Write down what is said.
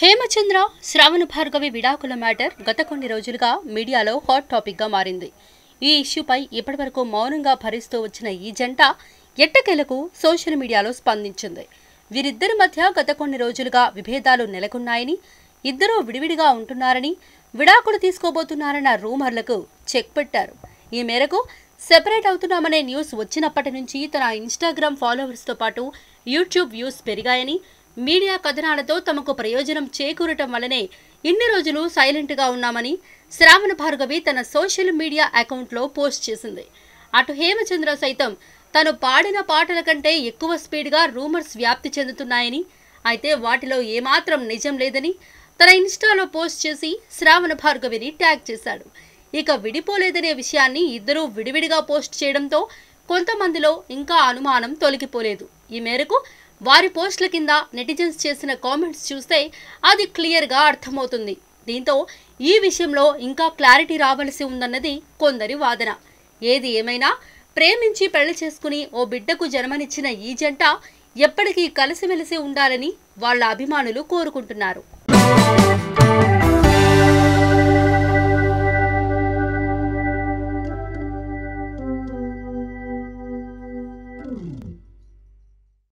హేమచంద్ర శ్రావణ భార్గవి విడాకుల మ్యాటర్ గత కొన్ని రోజులుగా మీడియాలో హాట్ టాపిక్గా మారింది ఈ ఇష్యూపై ఇప్పటివరకు మౌనంగా భరిస్తూ వచ్చిన ఈ జంట ఎట్టకేలకు సోషల్ మీడియాలో స్పందించింది వీరిద్దరి మధ్య గత కొన్ని రోజులుగా విభేదాలు నెలకొన్నాయని ఇద్దరూ విడివిడిగా ఉంటున్నారని విడాకులు తీసుకోబోతున్నారన్న రూమర్లకు చెక్ పెట్టారు ఈ మేరకు సెపరేట్ అవుతున్నామనే న్యూస్ వచ్చినప్పటి నుంచి తన ఇన్స్టాగ్రామ్ ఫాలోవర్స్తో పాటు యూట్యూబ్ వ్యూస్ పెరిగాయని మీడియా కథనాలతో తమకు ప్రయోజనం చేకూరటం వల్లనే ఇన్ని రోజులు సైలెంట్గా ఉన్నామని శ్రావణ భార్గవి తన సోషల్ మీడియా అకౌంట్లో పోస్ట్ చేసింది అటు హేమచంద్ర సైతం తను పాడిన పాటల కంటే ఎక్కువ స్పీడ్గా రూమర్స్ వ్యాప్తి చెందుతున్నాయని అయితే వాటిలో ఏమాత్రం నిజం లేదని తన ఇన్స్టాలో పోస్ట్ చేసి శ్రావణ భార్గవిని ట్యాగ్ చేశాడు ఇక విడిపోలేదనే విషయాన్ని ఇద్దరూ విడివిడిగా పోస్ట్ చేయడంతో కొంతమందిలో ఇంకా అనుమానం తొలగిపోలేదు ఈ మేరకు వారి పోస్టుల కింద నెటిజన్స్ చేసిన కామెంట్స్ చూస్తే అది క్లియర్గా అర్థమవుతుంది దీంతో ఈ విషయంలో ఇంకా క్లారిటీ రావలసి ఉందన్నది కొందరి వాదన ఏది ఏమైనా ప్రేమించి పెళ్లి చేసుకుని ఓ బిడ్డకు జన్మనిచ్చిన ఈ జంట ఎప్పటికీ కలిసిమెలిసి ఉండాలని వాళ్ళ అభిమానులు కోరుకుంటున్నారు